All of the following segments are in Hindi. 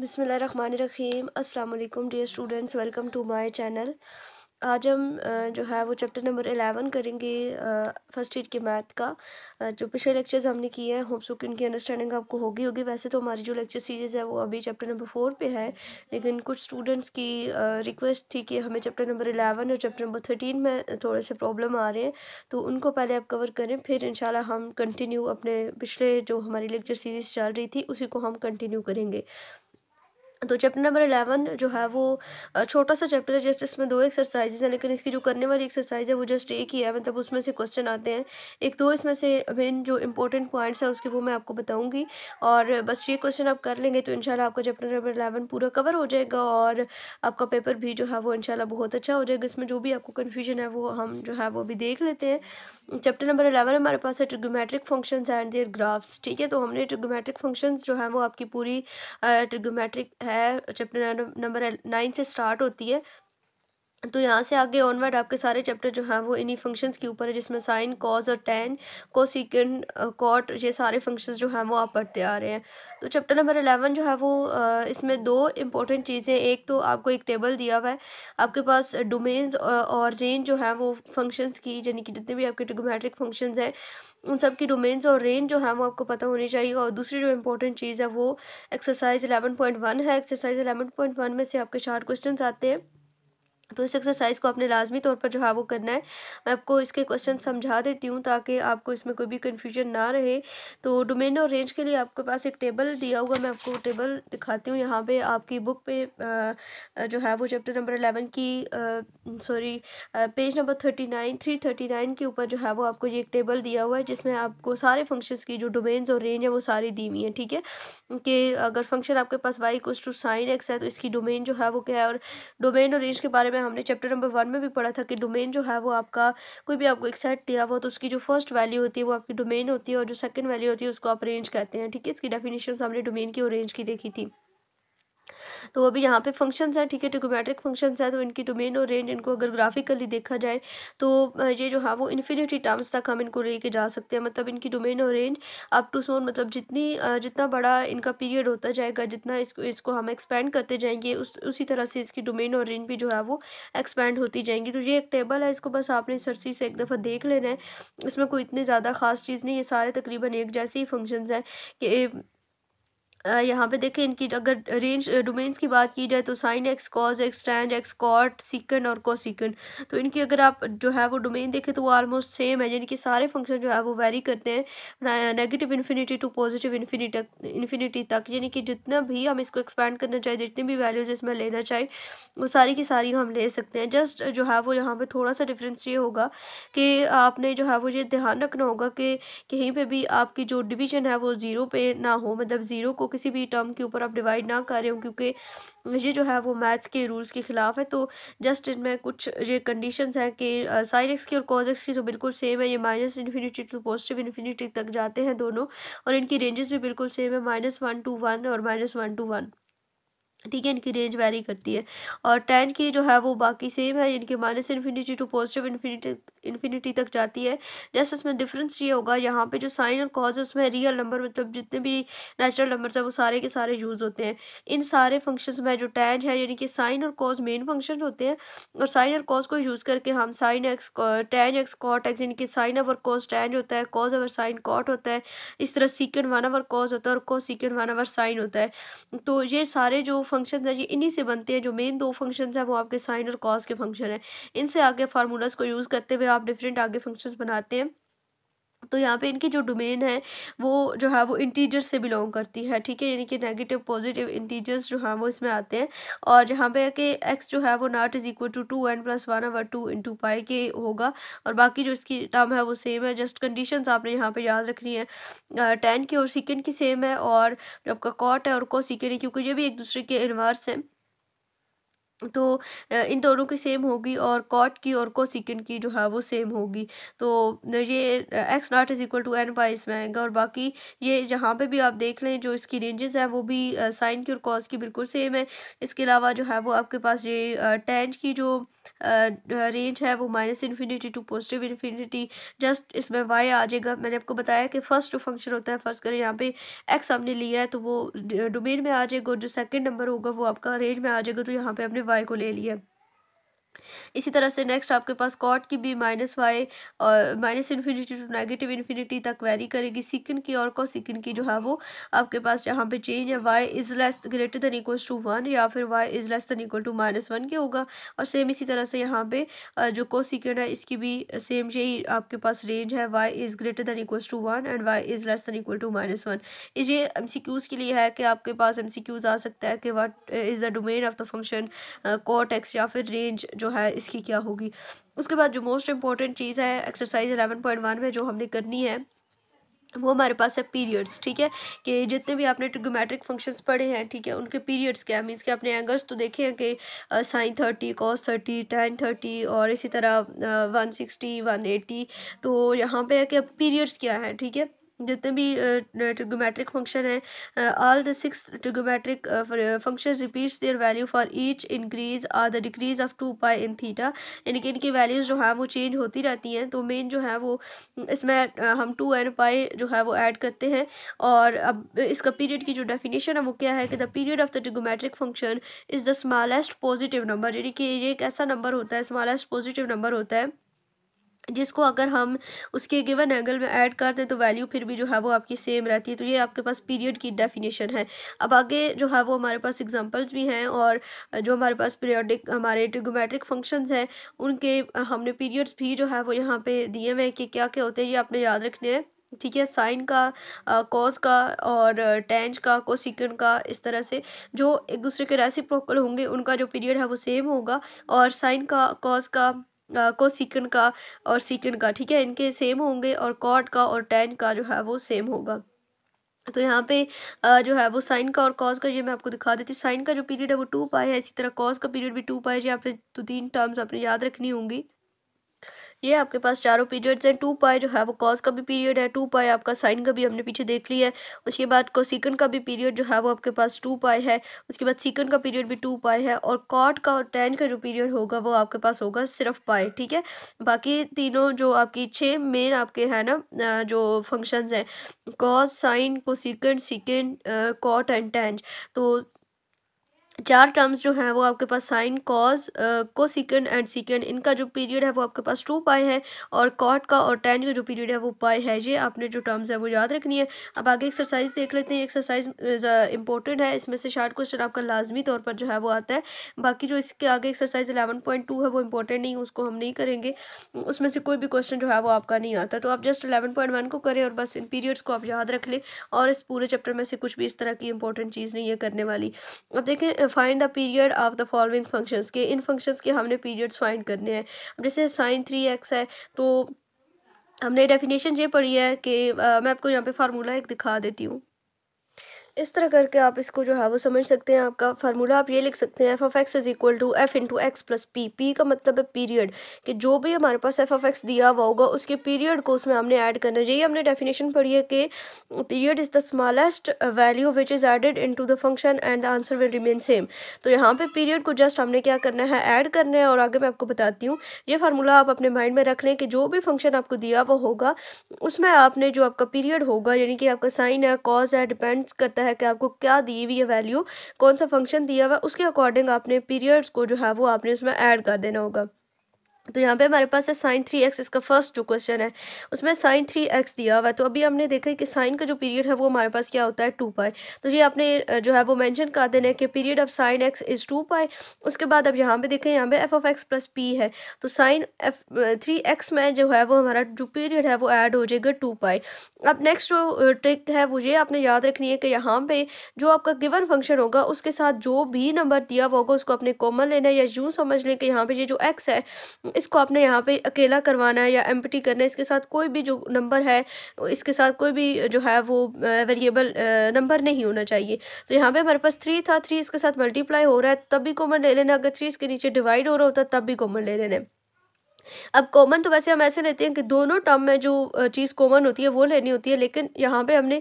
बिसमिल्ल रन रहीम अल्लाम dear students welcome to my channel आज हम जो है वो चैप्टर नंबर एलेवन करेंगे फर्स्ट ईयर के मैथ का जो पिछले लेक्चर्स हमने किए हैं होप सो कि उनकी अंडरस्टैंडिंग आपको होगी होगी वैसे तो हमारी जो लेक्चर सीरीज़ है वो अभी चैप्टर नंबर फोर पे है लेकिन कुछ स्टूडेंट्स की रिक्वेस्ट थी कि हमें चैप्टर नंबर एलेवन और चैप्टर नंबर थर्टीन में थोड़े से प्रॉब्लम आ रहे हैं तो उनको पहले आप कवर करें फिर इन हम कंटिन्यू अपने पिछले जो हमारी लेक्चर सीरीज़ चल रही थी उसी को हम कंटिन्यू करेंगे तो चैप्टर नंबर अलेवन जो है वो छोटा सा चैप्टर है जस्ट इसमें दो एक्सरसाइजेज हैं लेकिन इसकी जो करने वाली एक्सरसाइज है वो जस्ट एक ही है मतलब उसमें से क्वेश्चन आते हैं एक दो इसमें से मेन जो इंपॉर्टेंट पॉइंट्स हैं उसके वो मैं आपको बताऊंगी और बस ये क्वेश्चन आप कर लेंगे तो इनशाला आपका चैप्टर नंबर अलेवन पूरा कवर हो जाएगा और आपका पेपर भी जो है वो इनशाला बहुत अच्छा हो जाएगा इसमें जो भी आपको कन्फ्यूजन है वो हम जो है वो भी देख लेते हैं चैप्टर नंबर अलेवन हमारे पास है trigonometric function and their graphs ठीक है तो हमने ट्रिगोमेट्रिक फंक्शन जो है वो आपकी पूरी ट्रिगोमेट्रिक है चैप्टर नंबर नाइन से स्टार्ट होती है तो यहाँ से आगे ऑनवर्ड आपके सारे चैप्टर जो हैं वो इन्हीं फंक्शंस के ऊपर है जिसमें साइन कॉज और टेन सिकेंड कॉट ये सारे फंक्शंस जो हैं वो आप पढ़ते आ रहे हैं तो चैप्टर नंबर अलेवन जो है वो इसमें दो इंपॉर्टेंट चीज़ें एक तो आपको एक टेबल दिया हुआ है आपके पास डोमेन्स और रेंज जो है वो फंक्शंस की यानी कि जितने भी आपके ट्रिगोमेट्रिक फंक्शंस हैं उन सब की डोमेन्स और रेंज जो है वो आपको पता होनी चाहिए और दूसरी जो इंपॉर्टेंट चीज़ है वो एक्सरसाइज अलेवन पॉइंट वन है एक्सरसाइज अलेवन पॉइंट वन में से आपके चार क्वेश्चन आते हैं तो इस एक्सरसाइज को आपने लाजमी तौर पर जो है वो करना है मैं आपको इसके क्वेश्चन समझा देती हूँ ताकि आपको इसमें कोई भी कन्फ्यूजन ना रहे तो डोमेन और रेंज के लिए आपके पास एक टेबल दिया हुआ मैं आपको टेबल दिखाती हूँ यहाँ पे आपकी बुक पे जो है वो चैप्टर नंबर अलेवन की sorry page number thirty nine three thirty nine के ऊपर जो है वो आपको ये एक टेबल दिया हुआ है जिसमें आपको सारे फंक्शन की जो डोमेन्स और रेंज है वो सारी दी हुई हैं ठीक है कि अगर फंक्शन आपके पास y cos two sine x है तो इसकी डोमेन जो है वो क्या है और डोमेन और रेंज के बारे में में हमने चैप्टर नंबर वन में भी पढ़ा था कि डोमेन जो है वो आपका कोई भी आपको एक सेट दिया हुआ तो उसकी जो फर्स्ट वैल्यू होती है वो आपकी डोमेन होती है और जो सेकंड वैल्यू होती है उसको आप रेंज कहते हैं ठीक है इसकी डेफिनेशन हमने डोमेन की और रेंज की देखी थी तो अभी यहाँ पे फंक्शंस हैं ठीक है टिकोमेट्रिक फंक्शंस हैं तो इनकी डोमेन और रेंज इनको अगर ग्राफिकली देखा जाए तो ये जो हाँ वो इन्फिनिटी टर्म्स तक हम इनको लेके जा सकते हैं मतलब इनकी डोमेन और रेंज अप टू सोन मतलब जितनी जितना बड़ा इनका पीरियड होता जाएगा जितना इसको इसको हम एक्सपेंड करते जाएंगे उस उसी तरह से इसकी डोमेन और रेंज भी जो है वो एक्सपेंड होती जाएंगी तो ये एक टेबल है इसको बस आपने सरसी से एक दफ़ा देख लेना है इसमें कोई इतनी ज़्यादा खास चीज़ नहीं है सारे तकरीबन एक जैसे ही फंक्शन हैं कि यहाँ पे देखें इनकी अगर रेंज डोमेन्स की बात की जाए तो sine x cos x tan x cot secant और को सिकन तो इनकी अगर आप जो है वो डोमेन देखें तो वो आलमोस्ट सेम है यानी कि सारे फंक्शन जो है वो वेरी करते हैं negative infinity to positive infinity infinity तक यानी कि जितना भी हम इसको एक्सपैंड करना चाहें जितनी भी वैल्यूज़ इसमें लेना चाहें वो सारी की सारी हम ले सकते हैं जस्ट जो है वो यहाँ पर थोड़ा सा डिफरेंस ये होगा कि आपने जो है वो ये ध्यान रखना होगा कि कहीं पर भी आपकी जो डिवीज़न है वो ज़ीरो पे ना हो मतलब ज़ीरो को किसी भी टर्म के ऊपर आप डिवाइड ना कर रहे हो क्योंकि ये जो है वो मैथ्स के रूल्स के ख़िलाफ़ है तो जस्ट इनमें कुछ ये कंडीशंस हैं कि साइन एक्स की और कॉज एक्स की तो बिल्कुल सेम है ये minus infinity to positive infinity तक जाते हैं दोनों और इनकी रेंजेस भी बिल्कुल सेम है माइनस वन टू वन और माइनस वन टू वन ठीक है इनकी रेंज वेरी करती है और टेन की जो है वो बाकी सेम है इनके minus infinity to positive infinity infinity तक जाती है जस्ट इसमें डिफरेंस ये होगा यहाँ पे जो साइन और कॉज है उसमें रियल नंबर मतलब जितने भी नेचुरल नंबर्स हैं वो सारे के सारे यूज़ होते हैं इन सारे फंक्शन में जो टेन है यानी कि साइन और कॉज मेन फंक्शन होते हैं और साइन और कॉज को यूज़ करके हम sine x tan x cot x यानी कि साइन अवर कॉज टेन होता है कॉज अवर साइन कॉट होता है इस तरह सीकेंड वन अवर कॉज होता है और cos secant one over sine होता है तो ये सारे जो फंक्शन है ये इन्हीं से बनते हैं जो मेन दो फंक्शन हैं वो आपके साइन और कॉज के फंक्शन हैं इनसे आगे फार्मूलाज को यूज़ करते हुए आप डिफरेंट आगे फंक्शन बनाते हैं तो यहाँ पे इनकी जो डोमेन है वो जो है वो इंटीजर्स से बिलोंग करती है ठीक है यानी कि नेगेटिव पॉजिटिव इंटीजर्स जो हैं वो इसमें आते हैं और यहाँ पे कि एक्स जो है वो naught is equal to two n plus one over two into pi के होगा और बाकी जो इसकी टर्म है वो सेम है जस्ट कंडीशंस आपने यहाँ पे याद रखनी है टेन की और सिकेंड की सेम है और जो आपका कॉट है और को सिकेंड है क्योंकि ये भी एक दूसरे के इन्वर्स हैं तो इन दोनों की सेम होगी और कॉट की और कोसिकन की जो है वो सेम होगी तो ये x naught is equal to n y इसमें आएगा और बाकी ये जहाँ पे भी आप देख लें जो इसकी रेंजेस हैं वो भी साइन की और कॉस की बिल्कुल सेम है इसके अलावा जो है वो आपके पास ये टेंज की जो रेंज है वो minus infinity to positive infinity just इसमें वाई आ जाएगा मैंने आपको बताया कि फ़र्स्ट जो फंक्शन होता है फर्स्ट करें यहाँ पे एक्स हमने लिया है तो वो डोमेन में आ जाएगा जो सेकंड नंबर होगा वो आपका रेंज में आ जाएगा तो यहाँ पे आपने वाई को ले लिया इसी तरह से नेक्स्ट आपके पास कॉट की भी माइनस वाई और minus infinity to negative infinity तक वेरी करेगी सिकन की और को सिकन की जो है वो आपके पास यहाँ पे चेंज है y is less greater than equals to one या फिर y is less than equal to minus one के होगा और सेम इसी तरह से यहाँ पे जो को सिकन है इसकी भी सेम यही आपके पास रेंज है y is greater than equals to one and y is less than equal to minus one ये एम सी क्यूज़ के लिए है कि आपके पास एम सी क्यूज़ आ सकता है कि what is the domain of the function cot x या फिर रेंज जो है इसकी क्या होगी उसके बाद जो मोस्ट इंपॉर्टेंट चीज़ है एक्सरसाइज एलेवन पॉइंट वन में जो हमने करनी है वो हमारे पास है पीरियड्स ठीक है कि जितने भी आपने ट्रिगोमेट्रिक फंक्शंस पढ़े हैं ठीक है उनके पीरियड्स क्या मीन्स कि आपने एंगल्स तो देखे हैं कि sine thirty cos thirty tan thirty और इसी तरह वन सिक्सटी वन एटी तो यहाँ पे है कि पीरियड्स क्या है ठीक है जितने भी ट्रिगोमेट्रिक फंक्शन हैं all the six trigonometric function repeats their value for each increase और the decrease of two pi in theta यानी कि इनकी वैल्यूज़ जो हैं वो चेंज होती रहती हैं तो मेन जो है वो इसमें हम टू एंड पाई जो है वो ऐड करते हैं और अब इसका पीरियड की जो डेफिनेशन है वो क्या है कि the period of the trigonometric function is the smallest positive number यानी कि ये एक ऐसा नंबर होता है स्मॉलेस्ट पॉजिटिव नंबर होता है जिसको अगर हम उसके गिवन एंगल में ऐड कर दें तो वैल्यू फिर भी जो है वो आपकी सेम रहती है तो ये आपके पास पीरियड की डेफिनेशन है अब आगे जो है वो हमारे पास एग्जांपल्स भी हैं और जो हमारे पास पीरियडिक हमारे ट्रिगोमेट्रिक फंक्शंस हैं उनके हमने पीरियड्स भी जो है वो यहाँ पे दिए हुए हैं कि क्या क्या होते हैं ये आपने याद रखने हैं ठीक है साइन का कॉस का और टेंज का कोसिकन का इस तरह से जो एक दूसरे के रेसिप्रोकल होंगे उनका जो पीरियड है वो सेम होगा और साइन का कॉस का को सिकन का और सिकन का ठीक है इनके सेम होंगे और कॉट का और टेन का जो है वो सेम होगा तो यहाँ पे जो है वो साइन का और कॉज का ये मैं आपको दिखा देती हूँ साइन का जो पीरियड है वो टू पाए है इसी तरह कॉज का पीरियड भी टू पाए जी आपने दो तीन टर्म्स आपने याद रखनी होंगी ये आपके पास चारों पीरियड्स हैं टू पाए जो है वो कॉज का भी पीरियड है टू पाए आपका साइन का भी हमने पीछे देख लिया है उसके बाद कोसिकन का भी पीरियड जो है वो आपके पास टू पाए है उसके बाद सिकन का पीरियड भी टू पाए है और कॉट का और टेन का जो पीरियड होगा वो आपके पास होगा सिर्फ पाए ठीक है बाकी तीनों जो आपकी छः मेन आपके हैं ना जो फंक्शन हैं cos sine cosecant secant cot and tan तो चार टर्म्स जो हैं वो आपके पास sine cos cosecant and secant इनका जो पीरियड है वो आपके पास टू पाई है और कॉट का और टेन का जो पीरियड है वो पाई है ये आपने जो टर्म्स है वो याद रखनी है अब आगे एक्सरसाइज देख लेते हैं एक्सरसाइज इंपॉर्टेंट है इसमें से शार्ट क्वेश्चन आपका लाजमी तौर पर जो है वो आता है बाकी जो इसके आगे एक्सरसाइज एलेवन पॉइंट टू है वो इंपॉर्टेंट नहीं उसको हम नहीं करेंगे उसमें से कोई भी क्वेश्चन जो है वो आपका नहीं आता तो आप जस्ट अलेवन पॉइंट वन को करें और बस इन पीरियड्स को आप याद रख लें और इस पूरे चैप्टर में से कुछ भी इस तरह की इंपॉर्टेंट चीज़ नहीं है करने वाली अब देखें find the period of the following functions के इन फंक्शंस के हमने पीरियड्स फाइंड करने हैं जैसे साइन थ्री एक्स है तो हमने डेफिनेशन ये पढ़ी है कि आ, मैं आपको यहाँ पे फार्मूला एक दिखा देती हूँ इस तरह करके आप इसको जो है वो समझ सकते हैं आपका फार्मूला आप ये लिख सकते हैं f of x is equal to f into x plus p p का मतलब है पीरियड कि जो भी हमारे पास एफ ऑफ एक्स दिया हुआ होगा उसके पीरियड को उसमें हमने ऐड करना यही हमने डेफिनेशन पढ़ी है कि period is the smallest value which is added into the function and the answer will remain same तो यहाँ पर पीरियड को जस्ट हमने क्या करना है ऐड करना है और आगे मैं आपको बताती हूँ ये फार्मूला आप अपने माइंड में रख लें कि जो भी फंक्शन आपको दिया हुआ होगा उसमें आपने जो आपका पीरियड होगा यानी कि आपका साइन है कॉज है डिपेंड्स करता है है कि आपको क्या दी हुई है वैल्यू कौन सा फंक्शन दिया हुआ है उसके अकॉर्डिंग आपने पीरियड्स को जो है वो आपने उसमें ऐड कर देना होगा तो यहाँ पे हमारे पास है साइन थ्री एक्स इसका फर्स्ट जो क्वेश्चन है उसमें साइन थ्री एक्स दिया हुआ है तो अभी हमने देखा कि साइन का जो पीरियड है वो हमारे पास क्या होता है टू पाई तो ये आपने जो है वो मेंशन कर देना है कि period of sine x is two pi उसके बाद अब यहाँ पे देखें यहाँ पे f of x plus p है तो साइन एफ थ्री एक्स में जो है वो हमारा जो पीरियड है वो ऐड हो जाएगा टू पाई अब नेक्स्ट जो ट्रिक है वो ये आपने याद रखनी है कि यहाँ पर जो आपका गिवन फंक्शन होगा उसके साथ जो भी नंबर दिया हुआ होगा उसको अपने कॉमन लेना है या यूँ समझ लें कि यहाँ पर ये जो एक्स है इसको आपने यहाँ पे अकेला करवाना है या एम करना है इसके साथ कोई भी जो नंबर है इसके साथ कोई भी जो है वो वेरिएबल नंबर नहीं होना चाहिए तो यहाँ पे हमारे पास थ्री था थ्री इसके साथ मल्टीप्लाई हो रहा है तब भी कॉमन ले लेना अगर थ्री इसके नीचे डिवाइड हो रहा होता तब भी कॉमन ले लेना है अब कॉमन तो वैसे हम ऐसे लेते हैं कि दोनों टर्म में जो चीज़ कॉमन होती है वो लेनी होती है लेकिन यहाँ पे हमने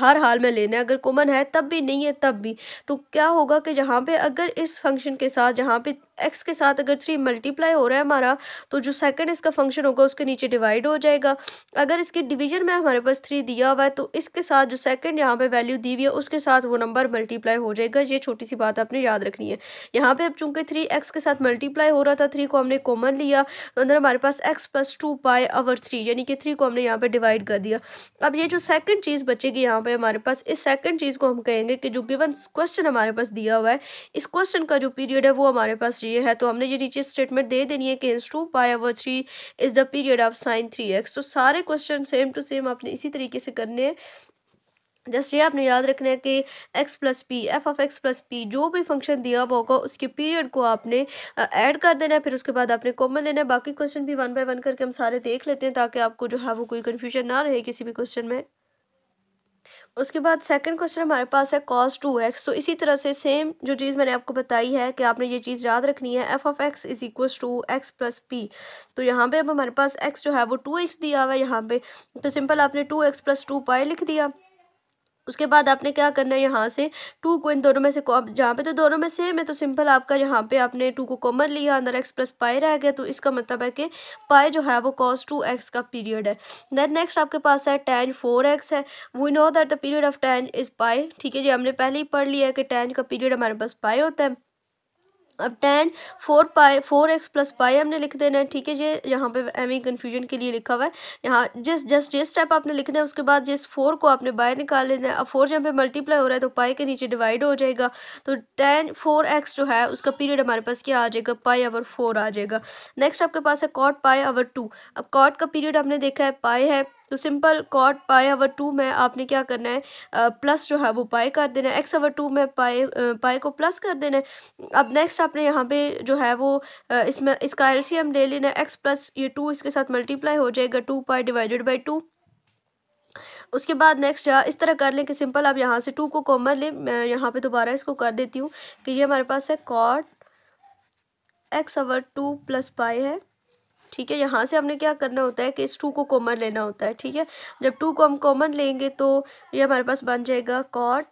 हर हाल में लेना है अगर कॉमन है तब भी नहीं है तब भी तो क्या होगा कि यहाँ पे अगर इस फंक्शन के साथ जहाँ पे एक्स के साथ अगर थ्री मल्टीप्लाई हो रहा है हमारा तो जो सेकंड इसका फंक्शन होगा उसके नीचे डिवाइड हो जाएगा अगर इसके डिवीजन में हमारे पास थ्री दिया हुआ है तो इसके साथ जो सेकंड यहाँ पे वैल्यू दी हुई है उसके साथ वो नंबर मल्टीप्लाई हो जाएगा ये छोटी सी बात आपने याद रखनी है यहाँ पे अब चूंकि थ्री एक्स के साथ मल्टीप्लाई हो रहा था थ्री को हमने कॉमन लिया तो अंदर हमारे पास x plus two pi over three यानी कि थ्री को हमने यहाँ पे डिवाइड कर दिया अब ये जो सेकंड चीज़ बचेगी यहाँ पे हमारे पास इस सेकंड चीज़ को हम कहेंगे कि जो गिवन क्वेश्चन हमारे पास दिया हुआ है इस क्वेश्चन का जो पीरियड है वो हमारे पास ये है तो हमने ये नीचे स्टेटमेंट दे देनी है कि इंस two pi over three is the period of sine three x तो सारे क्वेश्चन सेम टू सेम आपने इसी तरीके से करने हैं जस्ट ये आपने याद रखना है कि x plus p f of x plus p जो भी फंक्शन दिया हुआ होगा उसके पीरियड को आपने ऐड कर देना है फिर उसके बाद आपने कॉमन लेना है बाकी क्वेश्चन भी वन बाय वन करके हम सारे देख लेते हैं ताकि आपको जो है वो कोई कन्फ्यूजन ना रहे किसी भी क्वेश्चन में उसके बाद सेकंड क्वेश्चन हमारे पास है कॉस टू एक्स तो इसी तरह से सेम जो चीज़ मैंने आपको बताई है कि आपने ये चीज़ याद रखनी है f of x is equal to x plus p तो यहाँ पे अब हमारे पास एक्स जो है वो टू एक्स दिया हुआ है यहाँ पे तो सिंपल आपने two x plus two pi लिख दिया उसके बाद आपने क्या करना है यहाँ से टू को इन दोनों में से जहाँ पे तो दोनों में सेम है तो सिंपल आपका यहाँ पे आपने टू को कॉमन लिया अंदर एक्स प्लस पाई रह गया तो इसका मतलब है कि पाई जो है वो कॉस टू एक्स का पीरियड है देन नेक्स्ट आपके पास है टेन फोर एक्स है we know that the period of tan is pi ठीक है जी हमने पहले ही पढ़ लिया है कि टेन का पीरियड हमारे पास पाई होता है अब tan four pi four x plus pi हमने लिख देना है ठीक है ये यहाँ पे एम ई कन्फ्यूजन के लिए लिखा हुआ है यहाँ जिस जस्ट ये स्टेप आपने लिखना है उसके बाद जिस फोर को आपने बाय निकाल लेना है अब फोर जहाँ पे मल्टीप्लाई हो रहा है तो पाई के नीचे डिवाइड हो जाएगा तो टेन फोर एक्स जो है उसका पीरियड हमारे पास क्या आ जाएगा पाई आवर फोर आ जाएगा नेक्स्ट आपके पास है कॉट पाए आवर टू अब कॉट का पीरियड हमने देखा है पाए है तो सिंपल कॉट पाए अवर टू में आपने क्या करना है प्लस जो है वो पाए कर देना है एक्स अवर टू में पाए पाए को प्लस कर देना है अब नेक्स्ट आपने यहाँ पे जो है वो इसमें इसका एलसीएम ले लेना है एक्स प्लस ये टू इसके साथ मल्टीप्लाई हो जाएगा टू पाए डिवाइडेड बाई टू उसके बाद नेक्स्ट इस तरह कर लें कि सिंपल आप यहाँ से टू को कॉमन लें मैं यहाँ पे दोबारा इसको कर देती हूँ कि ये हमारे पास है cot x over two plus pi है ठीक है यहाँ से हमने क्या करना होता है कि इस टू को कॉमन लेना होता है ठीक है जब टू को हम कॉमन लेंगे तो ये हमारे पास बन जाएगा cot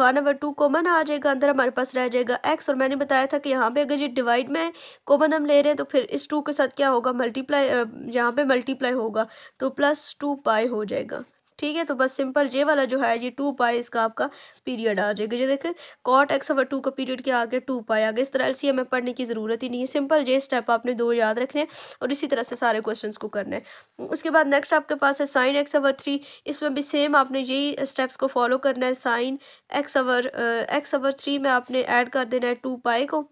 one over two common आ जाएगा अंदर हमारे पास रह जाएगा एक्स और मैंने बताया था कि यहाँ पे अगर ये डिवाइड में कॉमन हम ले रहे हैं तो फिर इस टू के साथ क्या होगा मल्टीप्लाई यहाँ पे मल्टीप्लाई होगा तो प्लस टू पाई हो जाएगा ठीक है तो बस सिंपल ये वाला जो है ये टू पाए इसका आपका पीरियड आ जाएगा ये देखें कॉट एक्स ओवर टू का पीरियड क्या आ गया टू पाए आ गया इस तरह एल हमें पढ़ने की ज़रूरत ही नहीं है सिंपल ये स्टेप आपने दो याद रखने हैं और इसी तरह से सारे क्वेश्चन को करना है उसके बाद नेक्स्ट आपके पास है साइन एक्स ओवर थ्री इसमें भी सेम आपने यही स्टेप्स को फॉलो करना है sine x over x over three में आपने ऐड कर देना है टू पाए को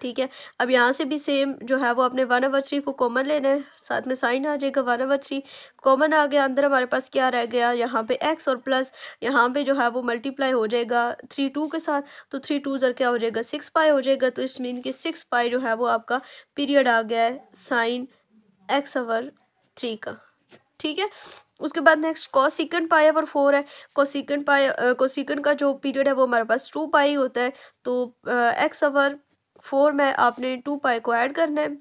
ठीक है अब यहाँ से भी सेम जो है वो अपने वन ओवर थ्री को कॉमन लेना है साथ में साइन आ जाएगा वन ओवर थ्री कॉमन आ गया अंदर हमारे पास क्या रह गया यहाँ पे एक्स और प्लस यहाँ पे जो है वो मल्टीप्लाई हो जाएगा थ्री टू के साथ तो थ्री टू जर क्या हो जाएगा सिक्स पाई हो जाएगा तो इस मीन की सिक्स पाई जो है वो आपका पीरियड आ गया है साइन एक्स ओवर थ्री का ठीक है उसके बाद next cosecant pi over four है कोसिकंड पाई कोसिकंड का जो पीरियड है वो हमारे पास टू पाई होता है तो एक्स ओवर फोर में आपने टू पाई को ऐड करना है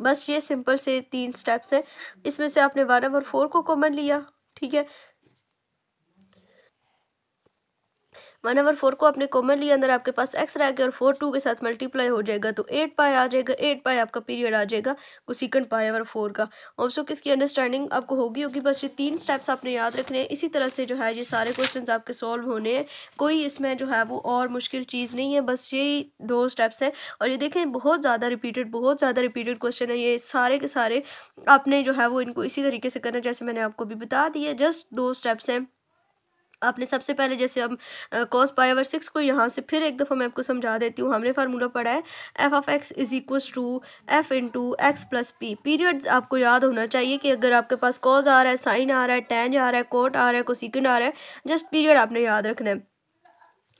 बस ये सिंपल से तीन स्टेप्स हैं इसमें से आपने वन ओवर फोर को कॉमन लिया ठीक है वन ओवर फोर को आपने कॉमन लिया अंदर आपके पास एक्स रह गया और फोर टू के साथ मल्टीप्लाई हो जाएगा तो एट पाए आ जाएगा एट पाए आपका पीरियड आ जाएगा को सिकंड पाए ओवर फोर का ऑब्सो किसकी अंडरस्टैंडिंग आपको होगी होगी बस ये तीन स्टेप्स आपने याद रखने हैं इसी तरह से जो है ये सारे क्वेश्चन आपके सॉल्व होने हैं कोई इसमें जो है वो और मुश्किल चीज़ नहीं है बस यही दो स्टेप्स हैं और ये देखें बहुत ज़्यादा रिपीटेड बहुत ज़्यादा रिपीटेड क्वेश्चन है ये सारे के सारे आपने जो है वो इनको इसी तरीके से करना जैसे मैंने आपको भी बता दिया जस्ट दो स्टेप्स हैं आपने सबसे पहले जैसे अब कॉस पाई ओवर सिक्स को यहाँ से फिर एक दफ़ा मैं आपको समझा देती हूँ हमने फार्मूला पढ़ा है f of x is equals to f into x plus p periods आपको याद होना चाहिए कि अगर आपके पास कॉज आ रहा है साइन आ रहा है टेंज आ रहा है कोट आ रहा है कोसिकंड आ रहा है जस्ट पीरियड आपने याद रखना है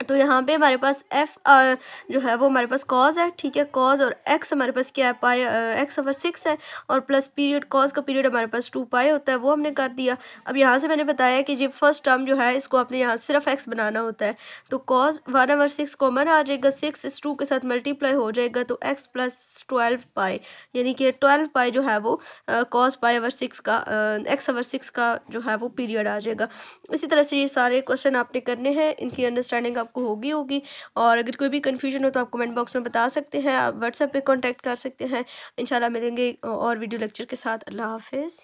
तो यहाँ पे हमारे पास एफ आ, जो है वो हमारे पास कॉज है ठीक है कॉज और एक्स हमारे पास क्या है पाए एक्स ओवर सिक्स है और प्लस पीरियड कॉज का पीरियड हमारे पास टू पाए होता है वो हमने कर दिया अब यहाँ से मैंने बताया कि ये फर्स्ट टर्म जो है इसको आपने यहाँ सिर्फ एक्स बनाना होता है तो cos one over six common आ जाएगा सिक्स इस टू के साथ मल्टीप्लाई हो जाएगा तो एक्स प्लस ट्वेल्व पाए यानी कि ट्वेल्व पाए जो है वो कॉज पाए ओवर सिक्स का एक्स ओवर सिक्स का जो है वो पीरियड आ जाएगा इसी तरह से ये सारे क्वेश्चन आपने करने हैं इनकी अंडरस्टैंडिंग आप आपको होगी होगी और अगर कोई भी कन्फ्यूजन हो तो आप कमेंट बॉक्स में बता सकते हैं आप व्हाट्सएप पर कॉन्टैक्ट कर सकते हैं इन मिलेंगे और वीडियो लेक्चर के साथ अल्लाह हाफिज़